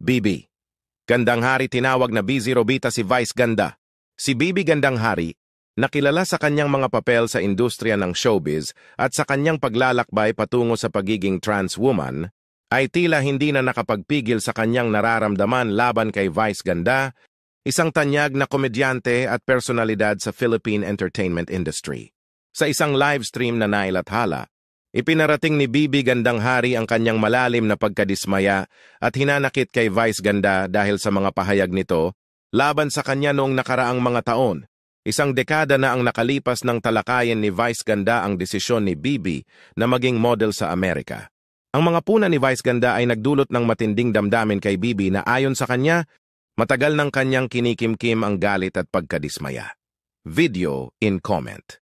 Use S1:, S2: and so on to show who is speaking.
S1: Bibi. Gandang hari tinawag na Busy Robita si Vice Ganda. Si Bibi Gandang Hari, nakilala sa kanyang mga papel sa industriya ng showbiz at sa kanyang paglalakbay patungo sa pagiging trans woman, ay tila hindi na nakapagpigil sa kanyang nararamdaman laban kay Vice Ganda, isang tanyag na komedyante at personalidad sa Philippine entertainment industry. Sa isang live stream na nailathala, Ipinarating ni Bibi Gandang Hari ang kanyang malalim na pagkadismaya at hinanakit kay Vice Ganda dahil sa mga pahayag nito laban sa kanya noong nakaraang mga taon. Isang dekada na ang nakalipas ng talakayan ni Vice Ganda ang desisyon ni Bibi na maging model sa Amerika. Ang mga puna ni Vice Ganda ay nagdulot ng matinding damdamin kay Bibi na ayon sa kanya, matagal ng kanyang kinikimkim ang galit at pagkadismaya.
S2: Video in comment.